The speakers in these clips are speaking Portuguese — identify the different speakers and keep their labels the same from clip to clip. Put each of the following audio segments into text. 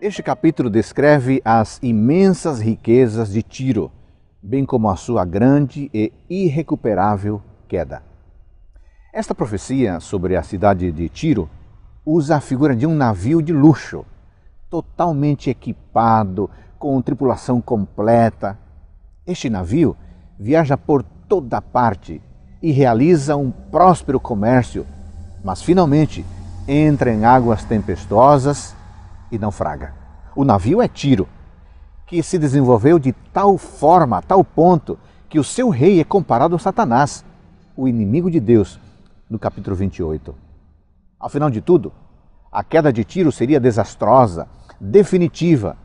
Speaker 1: Este capítulo descreve as imensas riquezas de Tiro, bem como a sua grande e irrecuperável queda. Esta profecia sobre a cidade de Tiro usa a figura de um navio de luxo, totalmente equipado, com tripulação completa. Este navio viaja por toda parte e realiza um próspero comércio, mas finalmente entra em águas tempestuosas e não fraga. O navio é Tiro, que se desenvolveu de tal forma, a tal ponto, que o seu rei é comparado a Satanás, o inimigo de Deus, no capítulo 28. Ao final de tudo, a queda de Tiro seria desastrosa, definitiva,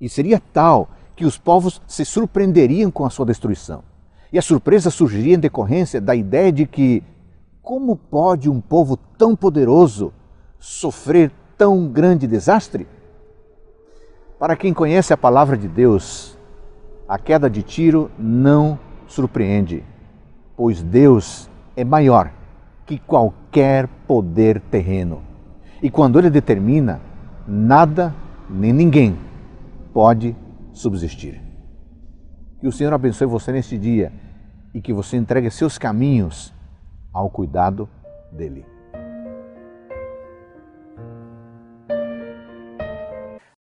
Speaker 1: e seria tal que os povos se surpreenderiam com a sua destruição. E a surpresa surgiria em decorrência da ideia de que como pode um povo tão poderoso sofrer tão grande desastre? Para quem conhece a palavra de Deus, a queda de Tiro não surpreende, pois Deus é maior que qualquer poder terreno. E quando ele determina, nada nem ninguém pode subsistir. Que o Senhor abençoe você neste dia e que você entregue seus caminhos ao cuidado dele.